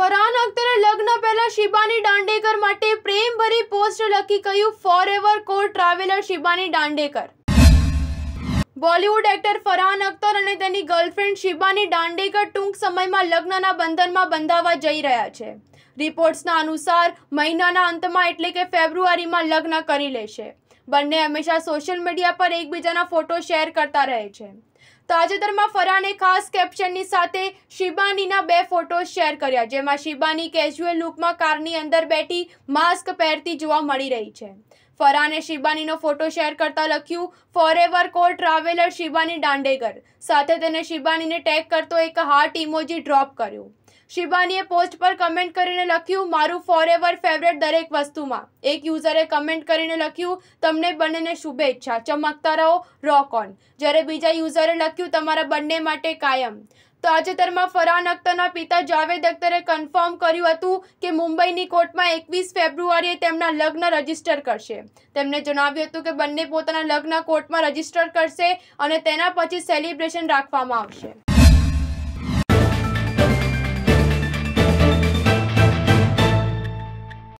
ફરહાન અખ્તરે લગ્ન પહેલા શિબાની દાંડેકર માટે પ્રેમભરી પોસ્ટ લખી કહ્યું forever co traveller Shibani Dandekar Bollywood actor Farhan Akhtar અને તેની ગર્લફ્રેન્ડ શિબાની દાંડેકર ટૂંક સમયમાં લગ્નના બંધનમાં બંધાવા જઈ રહ્યા છે રિપોર્ટ્સના અનુસાર મહિનાના અંતમાં એટલે કે ફેબ્રુઆરીમાં લગ્ન કરી લેશે બંને હંમેશા સોશિયલ મીડિયા પર એકબીજાના ફોટો શેર કરતા રહે છે તાજેતરમાં ફરાને ખાસ કેપ્શનની સાથે શિબાનીના બે ફોટો શેર કર્યા જેમાં શિબાની કેઝ્યુઅલ લુકમાં કારની અંદર બેઠી માસ્ક પહેરતી જોવા મળી રહી છે ફરાને શિબાનીનો ફોટો શેર કરતા લખ્યું forever co traveller Shibani Dandekar સાથે તેને શિબાનીને ટેગ કરતો એક હાર્ટ ઇમોજી ડ્રોપ કર્યું શિબાનીએ પોસ્ટ પર કમેન્ટ કરીને લખ્યું મારું ફોરએવર ફેવરેટ દરેક વસ્તુમાં એક યુઝરે કમેન્ટ કરીને લખ્યું તમને બંનેને શુભેચ્છા ચમકતા રહો રોક ઓન જ્યારે બીજા યુઝરે લખ્યું તમારા બંને માટે કાયમ તાજેતરમાં ફરહાન અખ્તરના પિતા જાવેદ અખ્તરે કન્ફર્મ કર્યું હતું કે મુંબઈની કોર્ટમાં એકવીસ ફેબ્રુઆરીએ તેમના લગ્ન રજીસ્ટર કરશે તેમણે જણાવ્યું હતું કે બંને પોતાના લગ્ન કોર્ટમાં રજીસ્ટર કરશે અને તેના પછી સેલિબ્રેશન રાખવામાં આવશે